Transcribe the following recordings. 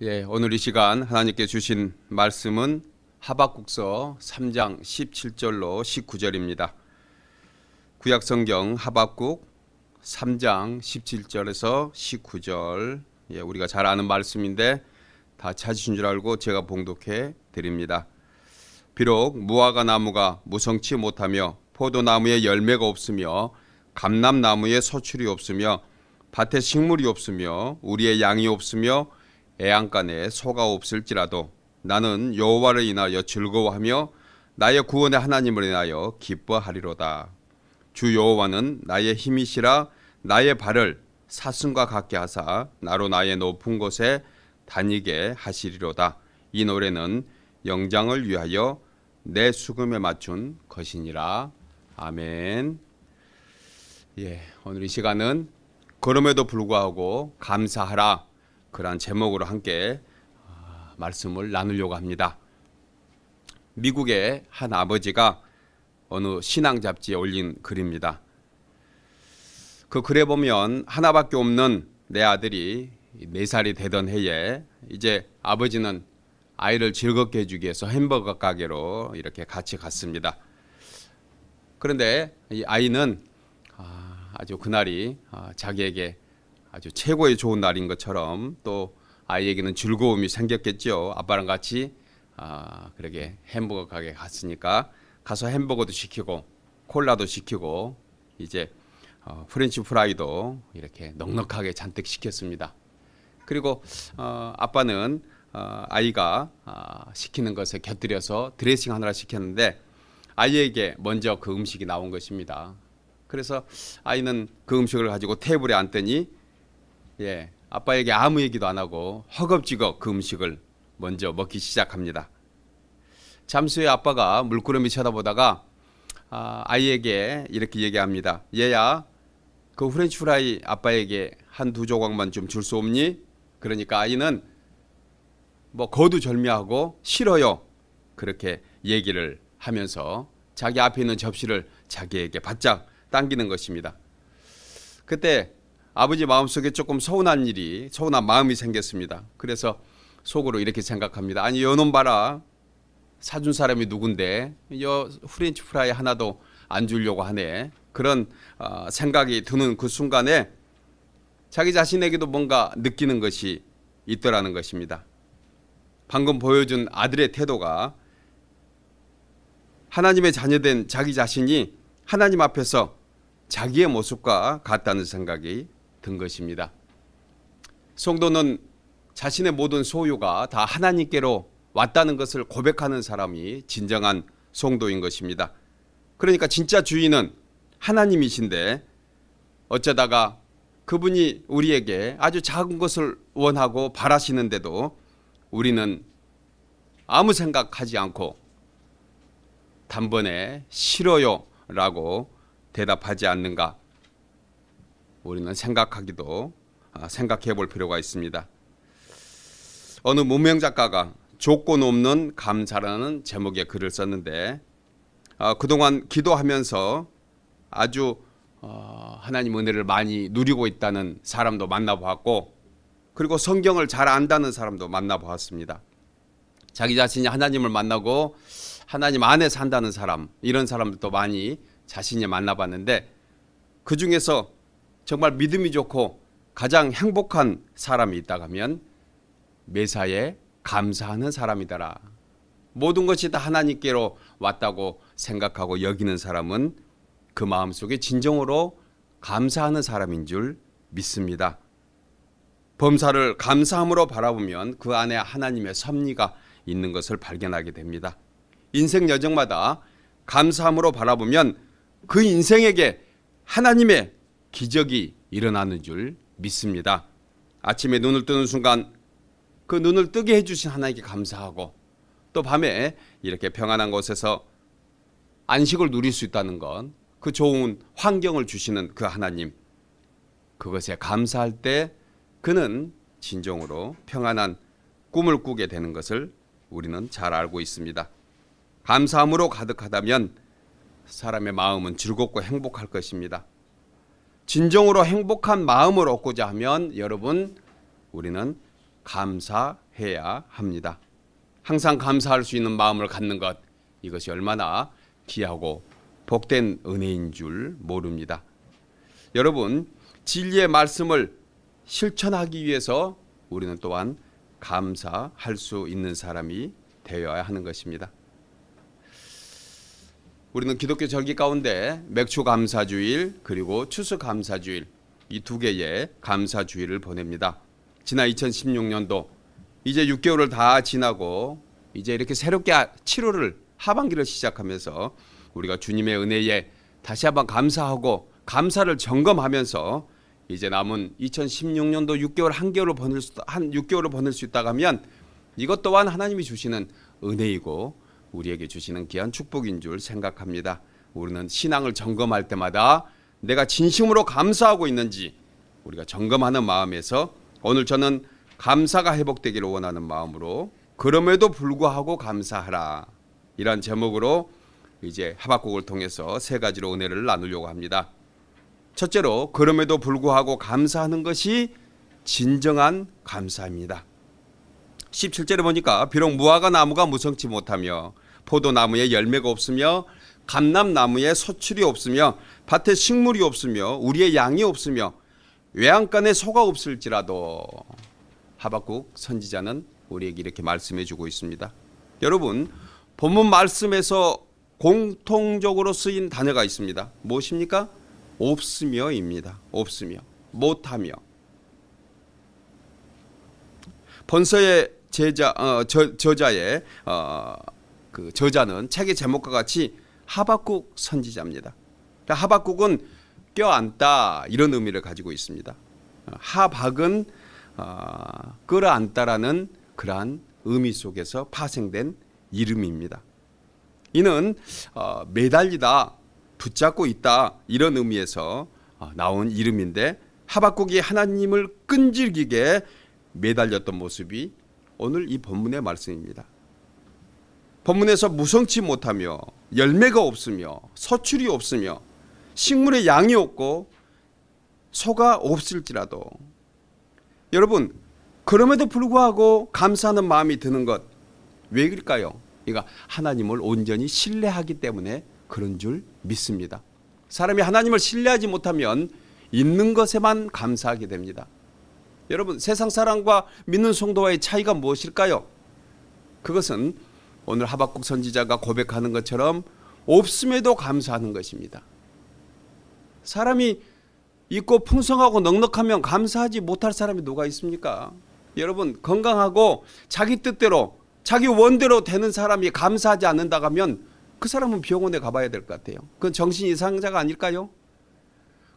예, 오늘 이 시간 하나님께 주신 말씀은 하박국서 3장 17절로 19절입니다. 구약 성경 하박국 3장 17절에서 19절. 예, 우리가 잘 아는 말씀인데 다 찾으신 줄 알고 제가 봉독해 드립니다. 비록 무화과 나무가 무성치 못하며 포도나무에 열매가 없으며 감람나무에 서출이 없으며 밭에 식물이 없으며 우리의 양이 없으며 애안간에 소가 없을지라도 나는 여호와를 인하여 즐거워하며 나의 구원의 하나님을 인하여 기뻐하리로다. 주 여호와는 나의 힘이시라 나의 발을 사슴과 같게 하사 나로 나의 높은 곳에 다니게 하시리로다. 이 노래는 영장을 위하여 내 수금에 맞춘 것이니라. 아멘. 예, 오늘 이 시간은 그럼에도 불구하고 감사하라. 그러한 제목으로 함께 아, 말씀을 나누려고 합니다. 미국의 한 아버지가 어느 신앙 잡지에 올린 글입니다. 그 글에 보면 하나밖에 없는 내 아들이 네 살이 되던 해에 이제 아버지는 아이를 즐겁게 해주기 위해서 햄버거 가게로 이렇게 같이 갔습니다. 그런데 이 아이는 아, 아주 그날이 아, 자기에게 아주 최고의 좋은 날인 것처럼 또 아이에게는 즐거움이 생겼겠죠. 아빠랑 같이 아, 그러게 햄버거 가게 갔으니까 가서 햄버거도 시키고 콜라도 시키고 이제 어, 프렌치 프라이도 이렇게 넉넉하게 잔뜩 시켰습니다. 그리고 어, 아빠는 어, 아이가 아, 시키는 것에 곁들여서 드레싱 하나를 시켰는데 아이에게 먼저 그 음식이 나온 것입니다. 그래서 아이는 그 음식을 가지고 테이블에 앉더니 예, 아빠에게 아무 얘기도 안 하고 허겁지겁 그 음식을 먼저 먹기 시작합니다. 잠시 후에 아빠가 물구름이 쳐다보다가 아, 이에게 이렇게 얘기합니다. 얘야, 그후렌치 프라이 아빠에게 한 두 조각만 좀 줄 수 없니? 그러니까 아이는 뭐 거두절미하고 싫어요. 그렇게 얘기를 하면서 자기 앞에 있는 접시를 자기에게 바짝 당기는 것입니다. 그때 아버지 마음속에 조금 서운한 일이 서운한 마음이 생겼습니다. 그래서 속으로 이렇게 생각합니다. 아니 여놈 봐라 사준 사람이 누군데 여 프렌치 프라이 하나도 안 주려고 하네 그런 어, 생각이 드는 그 순간에 자기 자신에게도 뭔가 느끼는 것이 있더라는 것입니다. 방금 보여준 아들의 태도가 하나님의 자녀된 자기 자신이 하나님 앞에서 자기의 모습과 같다는 생각이 든 것입니다. 성도는 자신의 모든 소유가 다 하나님께로 왔다는 것을 고백하는 사람이 진정한 성도인 것입니다. 그러니까 진짜 주인은 하나님이신데 어쩌다가 그분이 우리에게 아주 작은 것을 원하고 바라시는데도 우리는 아무 생각하지 않고 단번에 싫어요 라고 대답하지 않는가 우리는 생각하기도 아, 생각해 볼 필요가 있습니다. 어느 무명 작가가 조건 없는 감사라는 제목의 글을 썼는데 아, 그동안 기도하면서 아주 어, 하나님 은혜를 많이 누리고 있다는 사람도 만나보았고 그리고 성경을 잘 안다는 사람도 만나보았습니다. 자기 자신이 하나님을 만나고 하나님 안에 산다는 사람 이런 사람들도 많이 자신이 만나봤는데 그 중에서 정말 믿음이 좋고 가장 행복한 사람이 있다 하면 매사에 감사하는 사람이더라. 모든 것이 다 하나님께로 왔다고 생각하고 여기는 사람은 그 마음속에 진정으로 감사하는 사람인 줄 믿습니다. 범사를 감사함으로 바라보면 그 안에 하나님의 섭리가 있는 것을 발견하게 됩니다. 인생 여정마다 감사함으로 바라보면 그 인생에게 하나님의 기적이 일어나는 줄 믿습니다. 아침에 눈을 뜨는 순간 그 눈을 뜨게 해주신 하나님께 감사하고 또 밤에 이렇게 평안한 곳에서 안식을 누릴 수 있다는 건 그 좋은 환경을 주시는 그 하나님 그것에 감사할 때 그는 진정으로 평안한 꿈을 꾸게 되는 것을 우리는 잘 알고 있습니다. 감사함으로 가득하다면 사람의 마음은 즐겁고 행복할 것입니다. 진정으로 행복한 마음을 얻고자 하면 여러분 우리는 감사해야 합니다. 항상 감사할 수 있는 마음을 갖는 것 이것이 얼마나 귀하고 복된 은혜인 줄 모릅니다. 여러분 진리의 말씀을 실천하기 위해서 우리는 또한 감사할 수 있는 사람이 되어야 하는 것입니다. 우리는 기독교 절기 가운데 맥주 감사주일 그리고 추수 감사주일 이 두 개의 감사주일을 보냅니다. 지난 2016년도 이제 6개월을 다 지나고 이제 이렇게 새롭게 7월을 아, 하반기를 시작하면서 우리가 주님의 은혜에 다시 한번 감사하고 감사를 점검하면서 이제 남은 2016년도 6개월 한 개월을 보낼 수, 한 6개월을 보낼 수있다 하면 이것 또한 하나님이 주시는 은혜이고 우리에게 주시는 귀한 축복인 줄 생각합니다. 우리는 신앙을 점검할 때마다 내가 진심으로 감사하고 있는지 우리가 점검하는 마음에서 오늘 저는 감사가 회복되기를 원하는 마음으로 그럼에도 불구하고 감사하라 이런 제목으로 이제 하박국을 통해서 세 가지로 은혜를 나누려고 합니다. 첫째로 그럼에도 불구하고 감사하는 것이 진정한 감사입니다. 17절에 보니까 비록 무화과 나무가 무성치 못하며 포도나무에 열매가 없으며 감람나무에 소출이 없으며 밭에 식물이 없으며 우리의 양이 없으며 외양간에 소가 없을지라도 하박국 선지자는 우리에게 이렇게 말씀해 주고 있습니다. 여러분 본문 말씀에서 공통적으로 쓰인 단어가 있습니다. 무엇입니까? 없으며입니다. 없으며 못하며 본서의 제자 어, 저, 저자의 어, 그 저자는 책의 제목과 같이 하박국 선지자입니다. 그러니까 하박국은 껴안다 이런 의미를 가지고 있습니다. 어, 하박은 어, 끌어안다라는 그러한 의미 속에서 파생된 이름입니다. 이는 어, 매달리다, 붙잡고 있다 이런 의미에서 어, 나온 이름인데 하박국이 하나님을 끈질기게 매달렸던 모습이 오늘 이 본문의 말씀입니다. 본문에서 무성치 못하며 열매가 없으며 서출이 없으며 식물의 양이 없고 소가 없을지라도 여러분 그럼에도 불구하고 감사하는 마음이 드는 것왜 그럴까요? 그러니까 하나님을 온전히 신뢰하기 때문에 그런 줄 믿습니다. 사람이 하나님을 신뢰하지 못하면 있는 것에만 감사하게 됩니다. 여러분 세상 사람과 믿는 성도와의 차이가 무엇일까요? 그것은 오늘 하박국 선지자가 고백하는 것처럼 없음에도 감사하는 것입니다. 사람이 있고 풍성하고 넉넉하면 감사하지 못할 사람이 누가 있습니까? 여러분 건강하고 자기 뜻대로 자기 원대로 되는 사람이 감사하지 않는다 면그 사람은 병원에 가봐야 될 것 같아요. 그건 정신 이상자가 아닐까요?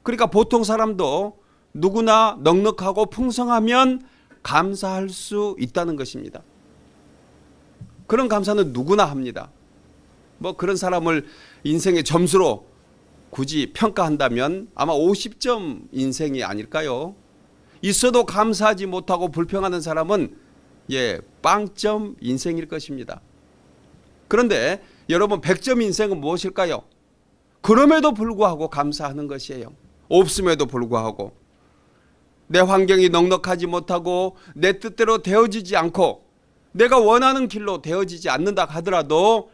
그러니까 보통 사람도 누구나 넉넉하고 풍성하면 감사할 수 있다는 것입니다. 그런 감사는 누구나 합니다. 뭐 그런 사람을 인생의 점수로 굳이 평가한다면 아마 50점 인생이 아닐까요? 있어도 감사하지 못하고 불평하는 사람은 예, 빵점 인생일 것입니다. 그런데 여러분 100점 인생은 무엇일까요? 그럼에도 불구하고 감사하는 것이에요. 없음에도 불구하고 내 환경이 넉넉하지 못하고 내 뜻대로 되어지지 않고 내가 원하는 길로 되어지지 않는다 하더라도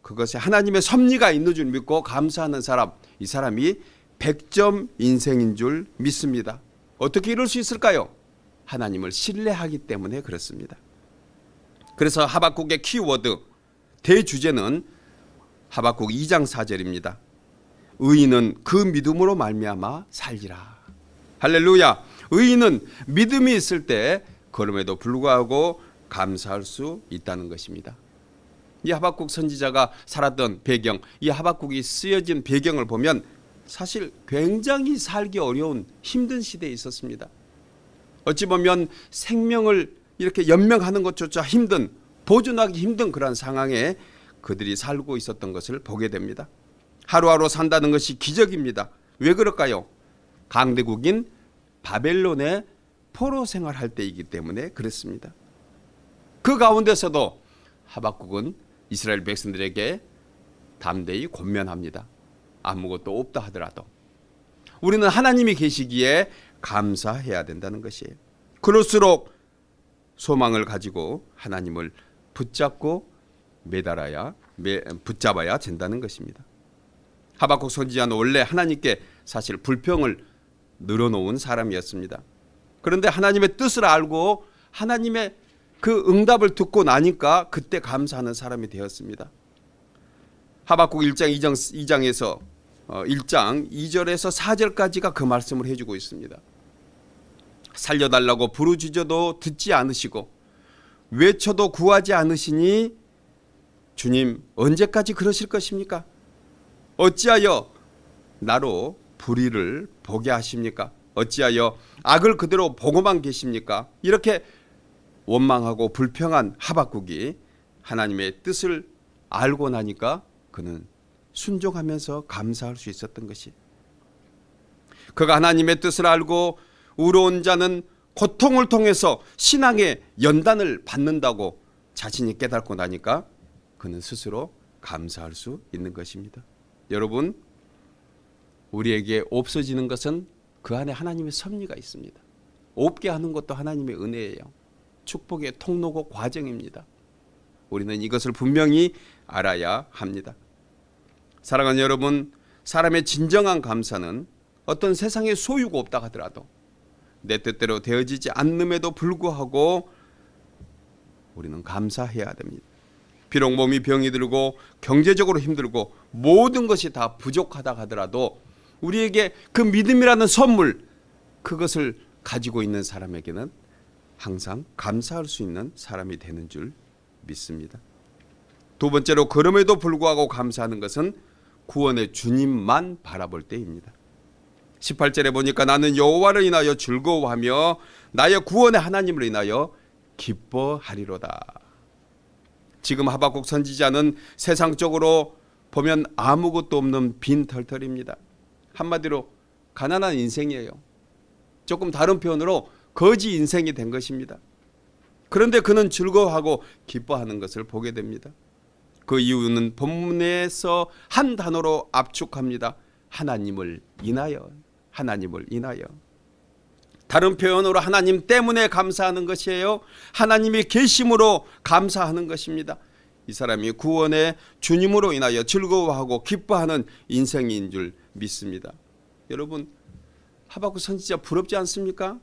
그것에 하나님의 섭리가 있는 줄 믿고 감사하는 사람 이 사람이 100점 인생인 줄 믿습니다. 어떻게 이럴 수 있을까요? 하나님을 신뢰하기 때문에 그렇습니다. 그래서 하박국의 키워드 대주제는 하박국 2장 4절입니다. 의인은 그 믿음으로 말미암아 살리라. 할렐루야. 의인은 믿음이 있을 때 그럼에도 불구하고 감사할 수 있다는 것입니다. 이 하박국 선지자가 살았던 배경, 이 하박국이 쓰여진 배경을 보면 사실 굉장히 살기 어려운 힘든 시대에 있었습니다. 어찌 보면 생명을 이렇게 연명하는 것조차 힘든 보존하기 힘든 그러 상황에 그들이 살고 있었던 것을 보게 됩니다. 하루하루 산다는 것이 기적입니다. 왜 그럴까요? 강대국인 바벨론의 포로 생활할 때이기 때문에 그랬습니다. 그 가운데서도 하박국은 이스라엘 백성들에게 담대히 권면합니다. 아무것도 없다 하더라도 우리는 하나님이 계시기에 감사해야 된다는 것이에요. 그럴수록 소망을 가지고 하나님을 붙잡고 매달아야 매, 붙잡아야 된다는 것입니다. 하박국 선지자는 원래 하나님께 사실 불평을 늘어놓은 사람이었습니다. 그런데 하나님의 뜻을 알고 하나님의 그 응답을 듣고 나니까 그때 감사하는 사람이 되었습니다. 하박국 1장 2장, 에서 1장 어, 2절에서 4절까지가 그 말씀을 해주고 있습니다. 살려달라고 부르짖어도 듣지 않으시고 외쳐도 구하지 않으시니 주님 언제까지 그러실 것입니까? 어찌하여 나로 불의를 보게 하십니까? 어찌하여 악을 그대로 보고만 계십니까? 이렇게 원망하고 불평한 하박국이 하나님의 뜻을 알고 나니까 그는 순종하면서 감사할 수 있었던 것이 그가 하나님의 뜻을 알고 우러운 자는 고통을 통해서 신앙의 연단을 받는다고 자신이 깨닫고 나니까 그는 스스로 감사할 수 있는 것입니다. 여러분 우리에게 없어지는 것은 그 안에 하나님의 섭리가 있습니다. 없게 하는 것도 하나님의 은혜예요. 축복의 통로고 과정입니다. 우리는 이것을 분명히 알아야 합니다. 사랑하는 여러분, 사람의 진정한 감사는 어떤 세상의 소유가 없다 하더라도 내 뜻대로 되어지지 않음에도 불구하고 우리는 감사해야 됩니다. 비록 몸이 병이 들고 경제적으로 힘들고 모든 것이 다 부족하다 하더라도 우리에게 그 믿음이라는 선물 그것을 가지고 있는 사람에게는 항상 감사할 수 있는 사람이 되는 줄 믿습니다. 두 번째로 그럼에도 불구하고 감사하는 것은 구원의 주님만 바라볼 때입니다. 18절에 보니까 나는 여호와를 인하여 즐거워하며 나의 구원의 하나님을 인하여 기뻐하리로다. 지금 하박국 선지자는 세상적으로 보면 아무것도 없는 빈 털털입니다. 한마디로 가난한 인생이에요. 조금 다른 표현으로 거지 인생이 된 것입니다. 그런데 그는 즐거워하고 기뻐하는 것을 보게 됩니다. 그 이유는 본문에서 한 단어로 압축합니다. 하나님을 인하여 하나님을 인하여 다른 표현으로 하나님 때문에 감사하는 것이에요. 하나님이 계심으로 감사하는 것입니다. 이 사람이 구원의 주님으로 인하여 즐거워하고 기뻐하는 인생인 줄 믿습니다. 여러분 하박국 선지자 부럽지 않습니까?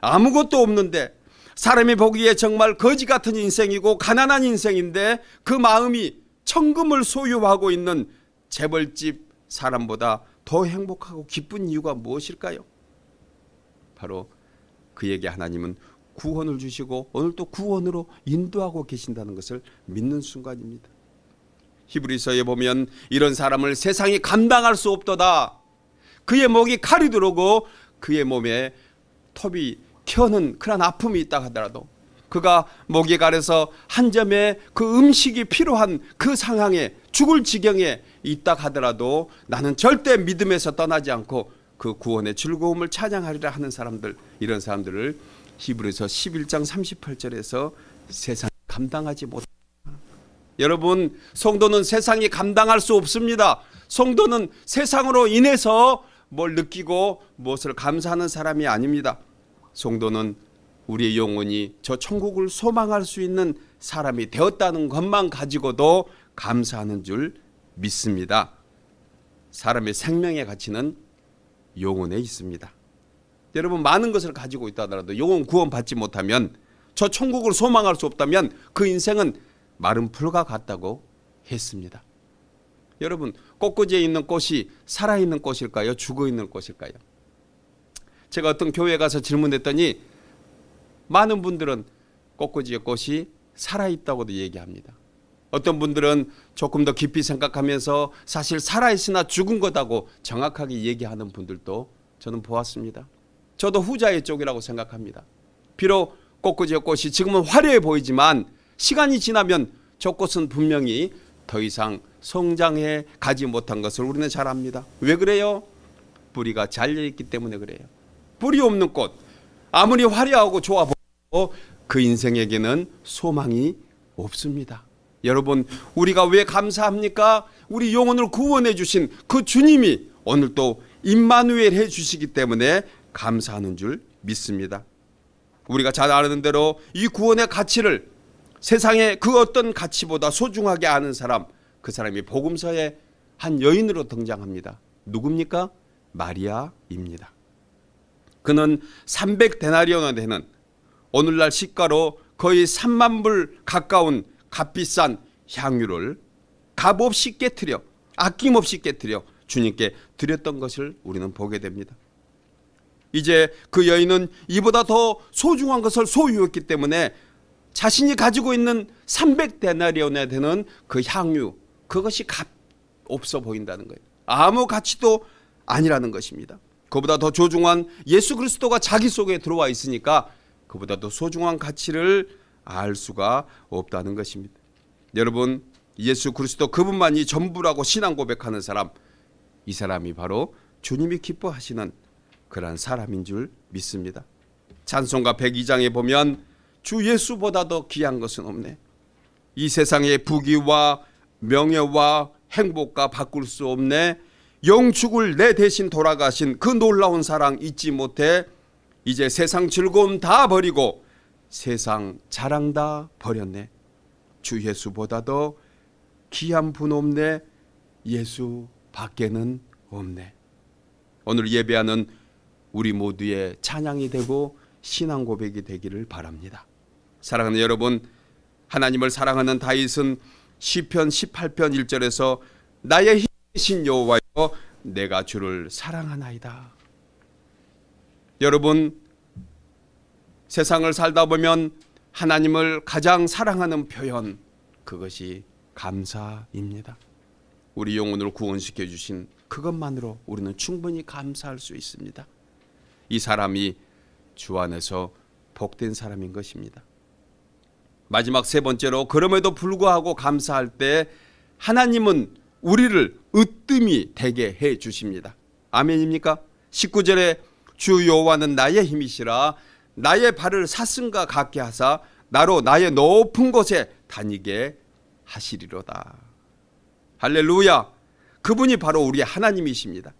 아무것도 없는데 사람이 보기에 정말 거지 같은 인생이고 가난한 인생인데 그 마음이 천금을 소유하고 있는 재벌집 사람보다 더 행복하고 기쁜 이유가 무엇일까요? 바로 그에게 하나님은 구원을 주시고 오늘 또 구원으로 인도하고 계신다는 것을 믿는 순간입니다. 히브리서에 보면 이런 사람을 세상이 감당할 수 없도다. 그의 목이 칼이 들어오고 그의 몸에 톱이 튀어는 그런 아픔이 있다 하더라도 그가 목이 가려서 한 점에 그 음식이 필요한 그 상황에 죽을 지경에 있다 하더라도 나는 절대 믿음에서 떠나지 않고 그 구원의 즐거움을 찬양하리라 하는 사람들 이런 사람들을 히브리서 11장 38절에서 세상 감당하지 못 여러분 성도는 세상이 감당할 수 없습니다. 성도는 세상으로 인해서 뭘 느끼고 무엇을 감사하는 사람이 아닙니다. 성도는 우리의 영혼이 저 천국을 소망할 수 있는 사람이 되었다는 것만 가지고도 감사하는 줄 믿습니다. 사람의 생명의 가치는 영혼에 있습니다. 여러분 많은 것을 가지고 있다 하더라도 영혼 구원받지 못하면 저 천국을 소망할 수 없다면 그 인생은 마른 풀과 같다고 했습니다. 여러분, 꽃꽂이에 있는 꽃이 살아있는 꽃일까요? 죽어있는 꽃일까요? 제가 어떤 교회에 가서 질문했더니 많은 분들은 꽃꽂이의 꽃이 살아있다고도 얘기합니다. 어떤 분들은 조금 더 깊이 생각하면서 사실 살아있으나 죽은 거다고 정확하게 얘기하는 분들도 저는 보았습니다. 저도 후자의 쪽이라고 생각합니다. 비록 꽃꽂이의 꽃이 지금은 화려해 보이지만 시간이 지나면 저 꽃은 분명히 더 이상 성장해 가지 못한 것을 우리는 잘 압니다. 왜 그래요? 뿌리가 잘려 있기 때문에 그래요. 뿌리 없는 꽃 아무리 화려하고 좋아 보고 그 인생에게는 소망이 없습니다. 여러분 우리가 왜 감사합니까? 우리 영혼을 구원해 주신 그 주님이 오늘 또 임마누엘 해 주시기 때문에 감사하는 줄 믿습니다. 우리가 잘 아는 대로 이 구원의 가치를 세상의 그 어떤 가치보다 소중하게 아는 사람 그 사람이 복음서에 한 여인으로 등장합니다. 누굽니까? 마리아입니다. 그는 300데나리온에 되는 오늘날 시가로 거의 3만 불 가까운 값비싼 향유를 값없이 깨뜨려 아낌없이 깨뜨려 주님께 드렸던 것을 우리는 보게 됩니다. 이제 그 여인은 이보다 더 소중한 것을 소유했기 때문에 자신이 가지고 있는 300데나리온에 되는 그 향유 그것이 값 없어 보인다는 거예요. 아무 가치도 아니라는 것입니다. 그보다 더 소중한 예수 그리스도가 자기 속에 들어와 있으니까 그보다 더 소중한 가치를 알 수가 없다는 것입니다. 여러분 예수 그리스도 그분만이 전부라고 신앙 고백하는 사람 이 사람이 바로 주님이 기뻐하시는 그러 사람인 줄 믿습니다. 찬송가 102장에 보면 주 예수보다 더 귀한 것은 없네. 이 세상의 부귀와 명예와 행복과 바꿀 수 없네. 영축을 내 대신 돌아가신 그 놀라운 사랑 잊지 못해. 이제 세상 즐거움 다 버리고 세상 자랑 다 버렸네. 주 예수보다 더 귀한 분 없네. 예수 밖에는 없네. 오늘 예배하는 우리 모두의 찬양이 되고 신앙 고백이 되기를 바랍니다. 사랑하는 여러분, 하나님을 사랑하는 다윗은 시편 18편 1절에서 나의 힘이신 여호와여 내가 주를 사랑하나이다. 여러분 세상을 살다 보면 하나님을 가장 사랑하는 표현 그것이 감사입니다. 우리 영혼을 구원시켜 주신 그것만으로 우리는 충분히 감사할 수 있습니다. 이 사람이 주 안에서 복된 사람인 것입니다. 마지막 세 번째로 그럼에도 불구하고 감사할 때 하나님은 우리를 으뜸이 되게 해 주십니다. 아멘입니까? 19절에 주 여호와는 나의 힘이시라 나의 발을 사슴과 같게 하사 나로 나의 높은 곳에 다니게 하시리로다. 할렐루야. 그분이 바로 우리 하나님이십니다.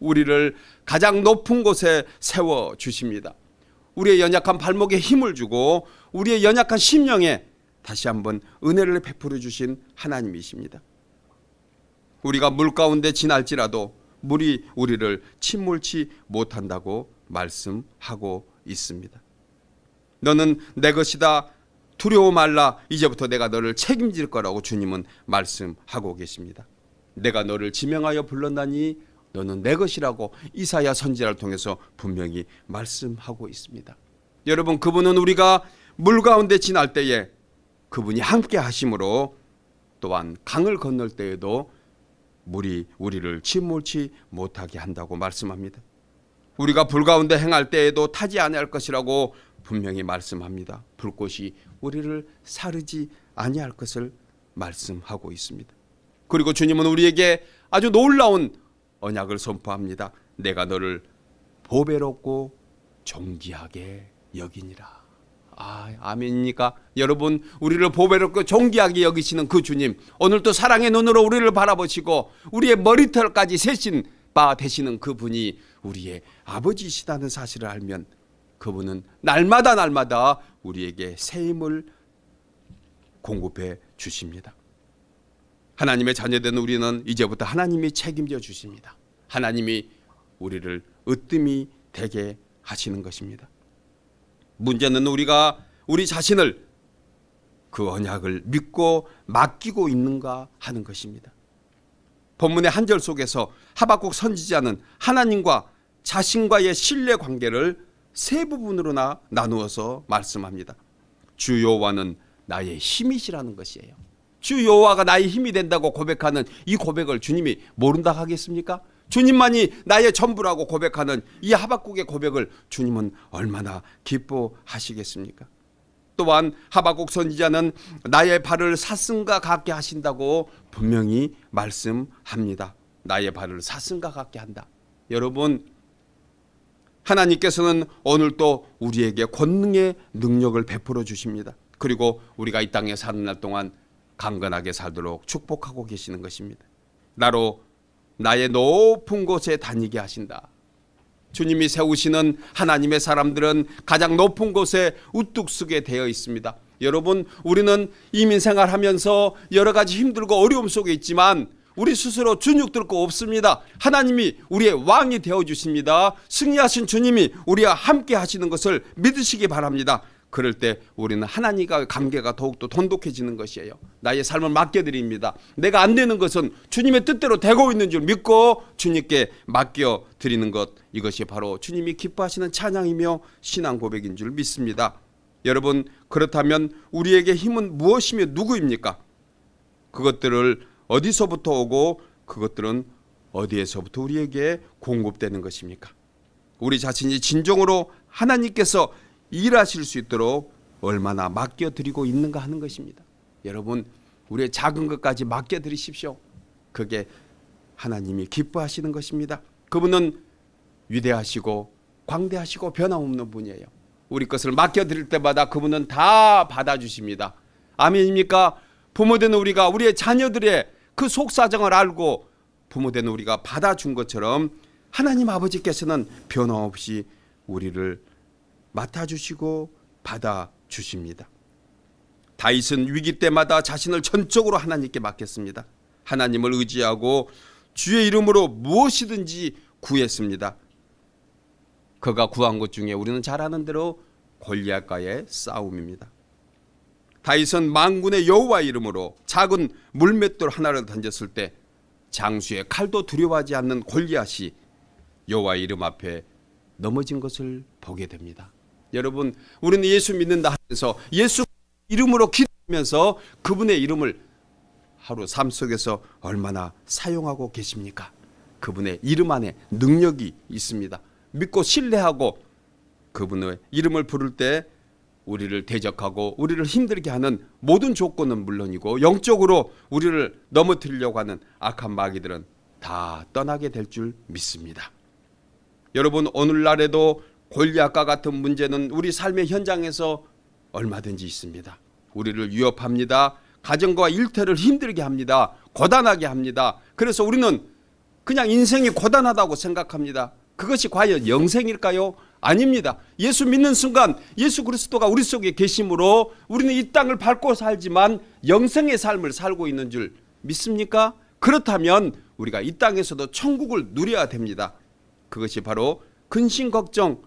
우리를 가장 높은 곳에 세워 주십니다. 우리의 연약한 발목에 힘을 주고 우리의 연약한 심령에 다시 한번 은혜를 베풀어 주신 하나님이십니다. 우리가 물 가운데 지날지라도 물이 우리를 침몰치 못한다고 말씀하고 있습니다. 너는 내 것이다. 두려워 말라. 이제부터 내가 너를 책임질 거라고 주님은 말씀하고 계십니다. 내가 너를 지명하여 불렀나니 너는 내 것이라고 이사야 선지자를 통해서 분명히 말씀하고 있습니다. 여러분 그분은 우리가 물 가운데 지날 때에 그분이 함께 하심으로 또한 강을 건널 때에도 물이 우리를 침몰치 못하게 한다고 말씀합니다. 우리가 불 가운데 행할 때에도 타지 아니할 것이라고 분명히 말씀합니다. 불꽃이 우리를 사르지 아니할 것을 말씀하고 있습니다. 그리고 주님은 우리에게 아주 놀라운 언약을 선포합니다. 내가 너를 보배롭고 존귀하게 여기니라. 아, 아멘입니까? 여러분, 우리를 보배롭고 존귀하게 여기시는 그 주님, 오늘도 사랑의 눈으로 우리를 바라보시고 우리의 머리털까지 세신 바 되시는 그분이 우리의 아버지시다는 사실을 알면 그분은 날마다 날마다 우리에게 새 힘을 공급해 주십니다. 하나님의 자녀된 우리는 이제부터 하나님이 책임져 주십니다. 하나님이 우리를 으뜸이 되게 하시는 것입니다. 문제는 우리가 우리 자신을 그 언약을 믿고 맡기고 있는가 하는 것입니다. 본문의 한절 속에서 하박국 선지자는 하나님과 자신과의 신뢰 관계를 세 부분으로나 나누어서 말씀합니다. 주 여호와는 나의 힘이시라는 것이에요. 주 여호와가 나의 힘이 된다고 고백하는 이 고백을 주님이 모른다 하겠습니까? 주님만이 나의 전부라고 고백하는 이 하박국의 고백을 주님은 얼마나 기뻐하시겠습니까? 또한 하박국 선지자는 나의 발을 사슴과 같게 하신다고 분명히 말씀합니다. 나의 발을 사슴과 같게 한다. 여러분 하나님께서는 오늘도 우리에게 권능의 능력을 베풀어 주십니다. 그리고 우리가 이 땅에 사는 날 동안 강건하게 살도록 축복하고 계시는 것입니다. 나로 나의 높은 곳에 다니게 하신다. 주님이 세우시는 하나님의 사람들은 가장 높은 곳에 우뚝 서게 되어 있습니다. 여러분, 우리는 이민 생활하면서 여러 가지 힘들고 어려움 속에 있지만 우리 스스로 주눅 들고 없습니다. 하나님이 우리의 왕이 되어 주십니다. 승리하신 주님이 우리와 함께 하시는 것을 믿으시기 바랍니다. 그럴 때 우리는 하나님과 관계가 더욱더 돈독해지는 것이에요. 나의 삶을 맡겨드립니다. 내가 안 되는 것은 주님의 뜻대로 되고 있는 줄 믿고 주님께 맡겨드리는 것. 이것이 바로 주님이 기뻐하시는 찬양이며 신앙 고백인 줄 믿습니다. 여러분, 그렇다면 우리에게 힘은 무엇이며 누구입니까? 그것들을 어디서부터 오고 그것들은 어디에서부터 우리에게 공급되는 것입니까? 우리 자신이 진정으로 하나님께서 일하실 수 있도록 얼마나 맡겨드리고 있는가 하는 것입니다. 여러분 우리의 작은 것까지 맡겨드리십시오. 그게 하나님이 기뻐하시는 것입니다. 그분은 위대하시고 광대하시고 변함없는 분이에요. 우리 것을 맡겨드릴 때마다 그분은 다 받아주십니다. 아멘입니까? 부모된 우리가 우리의 자녀들의 그 속사정을 알고 부모된 우리가 받아준 것처럼 하나님 아버지께서는 변함없이 우리를 맡아주시고 받아주십니다. 다윗은 위기 때마다 자신을 전적으로 하나님께 맡겼습니다. 하나님을 의지하고 주의 이름으로 무엇이든지 구했습니다. 그가 구한 것 중에 우리는 잘 아는 대로 골리앗과의 싸움입니다. 다윗은 망군의 여호와 이름으로 작은 물맷돌 하나를 던졌을 때 장수의 칼도 두려워하지 않는 골리앗이 여호와 이름 앞에 넘어진 것을 보게 됩니다. 여러분 우리는 예수 믿는다 하면서 예수 이름으로 기도하면서 그분의 이름을 하루 삶 속에서 얼마나 사용하고 계십니까? 그분의 이름 안에 능력이 있습니다. 믿고 신뢰하고 그분의 이름을 부를 때 우리를 대적하고 우리를 힘들게 하는 모든 조건은 물론이고 영적으로 우리를 넘어뜨리려고 하는 악한 마귀들은 다 떠나게 될 줄 믿습니다. 여러분 오늘날에도 골리앗과 같은 문제는 우리 삶의 현장에서 얼마든지 있습니다. 우리를 위협합니다. 가정과 일터를 힘들게 합니다. 고단하게 합니다. 그래서 우리는 그냥 인생이 고단하다고 생각합니다. 그것이 과연 영생일까요? 아닙니다. 예수 믿는 순간 예수 그리스도가 우리 속에 계심으로 우리는 이 땅을 밟고 살지만 영생의 삶을 살고 있는 줄 믿습니까? 그렇다면 우리가 이 땅에서도 천국을 누려야 됩니다. 그것이 바로 근심 걱정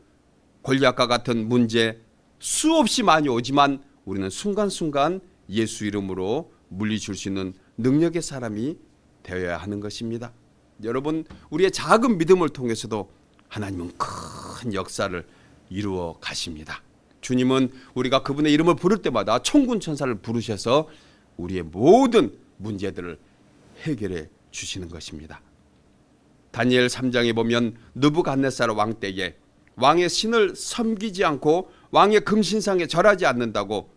권리학과 같은 문제 수없이 많이 오지만 우리는 순간순간 예수 이름으로 물리칠 수 있는 능력의 사람이 되어야 하는 것입니다. 여러분 우리의 작은 믿음을 통해서도 하나님은 큰 역사를 이루어 가십니다. 주님은 우리가 그분의 이름을 부를 때마다 천군 천사를 부르셔서 우리의 모든 문제들을 해결해 주시는 것입니다. 다니엘 3장에 보면 느부갓네살 왕 때에 왕의 신을 섬기지 않고 왕의 금신상에 절하지 않는다고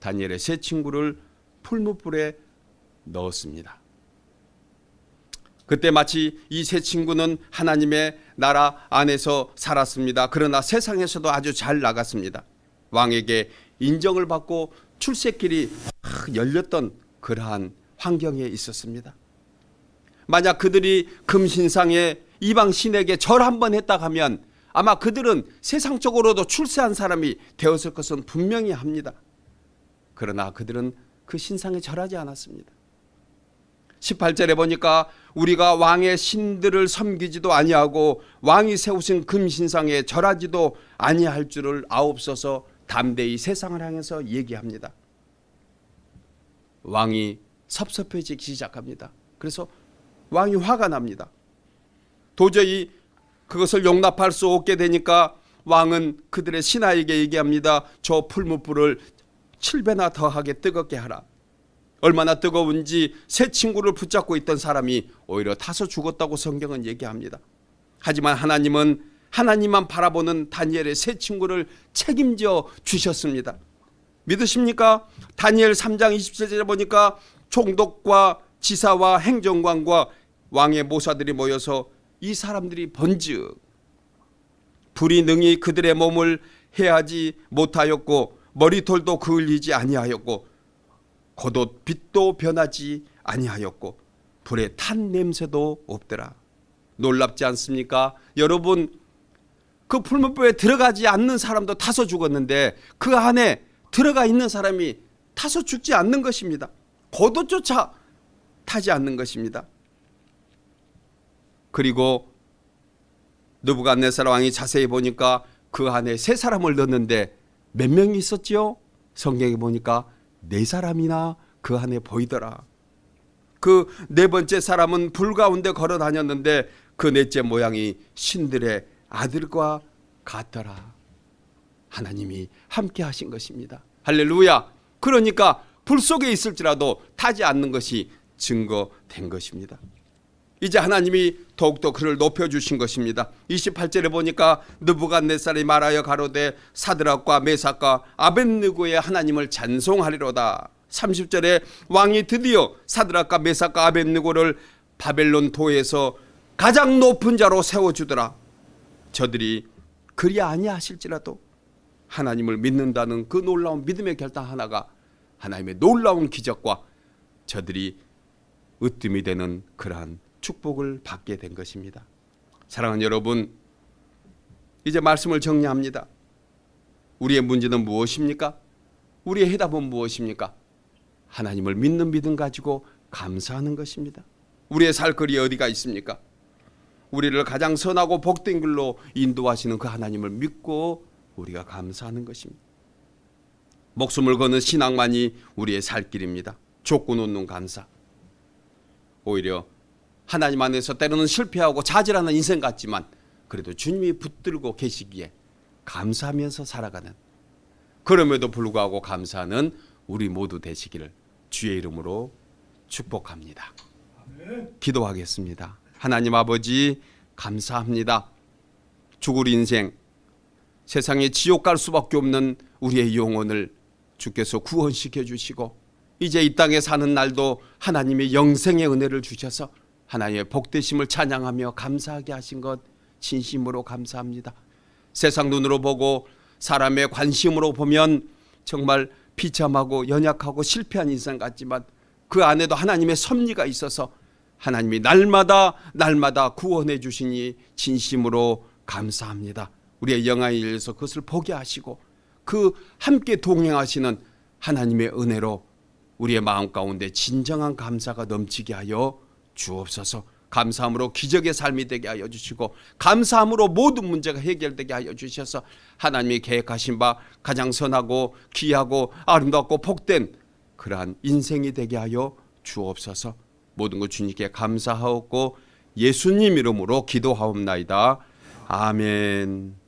다니엘의 세 친구를 풀무불에 넣었습니다. 그때 마치 이 세 친구는 하나님의 나라 안에서 살았습니다. 그러나 세상에서도 아주 잘 나갔습니다. 왕에게 인정을 받고 출세길이 열렸던 그러한 환경에 있었습니다. 만약 그들이 금신상에 이방 신에게 절 한 번 했다 하면 아마 그들은 세상적으로도 출세한 사람이 되었을 것은 분명히 합니다. 그러나 그들은 그 신상에 절하지 않았습니다. 18절에 보니까 우리가 왕의 신들을 섬기지도 아니하고 왕이 세우신 금신상에 절하지도 아니할 줄을 아옵소서 담대히 세상을 향해서 얘기합니다. 왕이 섭섭해지기 시작합니다. 그래서 왕이 화가 납니다. 도저히 그것을 용납할 수 없게 되니까 왕은 그들의 신하에게 얘기합니다. 저 풀무불을 7배나 더하게 뜨겁게 하라. 얼마나 뜨거운지 새 친구를 붙잡고 있던 사람이 오히려 타서 죽었다고 성경은 얘기합니다. 하지만 하나님은 하나님만 바라보는 다니엘의 새 친구를 책임져 주셨습니다. 믿으십니까? 다니엘 3장 27절에 보니까 총독과 지사와 행정관과 왕의 모사들이 모여서 이 사람들이 번즉 불이 능히 그들의 몸을 해하지 못하였고 머리털도 그을리지 아니하였고 겉옷 빛도 변하지 아니하였고 불에 탄 냄새도 없더라. 놀랍지 않습니까? 여러분 그 풀무뼈에 들어가지 않는 사람도 타서 죽었는데 그 안에 들어가 있는 사람이 타서 죽지 않는 것입니다. 겉옷조차 타지 않는 것입니다. 그리고 느부갓네살 왕이 자세히 보니까 그 안에 세 사람을 넣었는데 몇 명이 있었지요? 성경에 보니까 네 사람이나 그 안에 보이더라. 그 네 번째 사람은 불 가운데 걸어 다녔는데 그 넷째 모양이 신들의 아들과 같더라. 하나님이 함께 하신 것입니다. 할렐루야. 그러니까 불 속에 있을지라도 타지 않는 것이 증거된 것입니다. 이제 하나님이 더욱더 그를 높여주신 것입니다. 28절에 보니까 느부갓네살이 말하여 가로되 사드락과 메삭과 아벤느고의 하나님을 찬송하리로다. 30절에 왕이 드디어 사드락과 메삭과 아벤느고를 바벨론 도에서 가장 높은 자로 세워주더라. 저들이 그리 아니하실지라도 하나님을 믿는다는 그 놀라운 믿음의 결단 하나가 하나님의 놀라운 기적과 저들이 으뜸이 되는 그러한 축복을 받게 된 것입니다. 사랑하는 여러분, 이제 말씀을 정리합니다. 우리의 문제는 무엇입니까? 우리의 해답은 무엇입니까? 하나님을 믿는 믿음 가지고 감사하는 것입니다. 우리의 살 거리 어디가 있습니까? 우리를 가장 선하고 복된 길로 인도하시는 그 하나님을 믿고 우리가 감사하는 것입니다. 목숨을 거는 신앙만이 우리의 살 길입니다. 조건 없는 감사. 오히려 하나님 안에서 때로는 실패하고 좌절하는 인생 같지만 그래도 주님이 붙들고 계시기에 감사하면서 살아가는 그럼에도 불구하고 감사는 우리 모두 되시기를 주의 이름으로 축복합니다. 기도하겠습니다. 하나님 아버지 감사합니다. 죽을 인생 세상에 지옥 갈 수밖에 없는 우리의 영혼을 주께서 구원시켜 주시고 이제 이 땅에 사는 날도 하나님의 영생의 은혜를 주셔서 하나의 님 복되심을 찬양하며 감사하게 하신 것 진심으로 감사합니다. 세상 눈으로 보고 사람의 관심으로 보면 정말 비참하고 연약하고 실패한 인생 같지만 그 안에도 하나님의 섭리가 있어서 하나님이 날마다 날마다 구원해 주시니 진심으로 감사합니다. 우리의 영광에 의해서 그것을 보게 하시고 그 함께 동행하시는 하나님의 은혜로 우리의 마음 가운데 진정한 감사가 넘치게 하여 주옵소서 감사함으로 기적의 삶이 되게 하여 주시고 감사함으로 모든 문제가 해결되게 하여 주셔서 하나님이 계획하신 바 가장 선하고 귀하고 아름답고 복된 그러한 인생이 되게 하여 주옵소서 모든 것 주님께 감사하옵고 예수님 이름으로 기도하옵나이다. 아멘.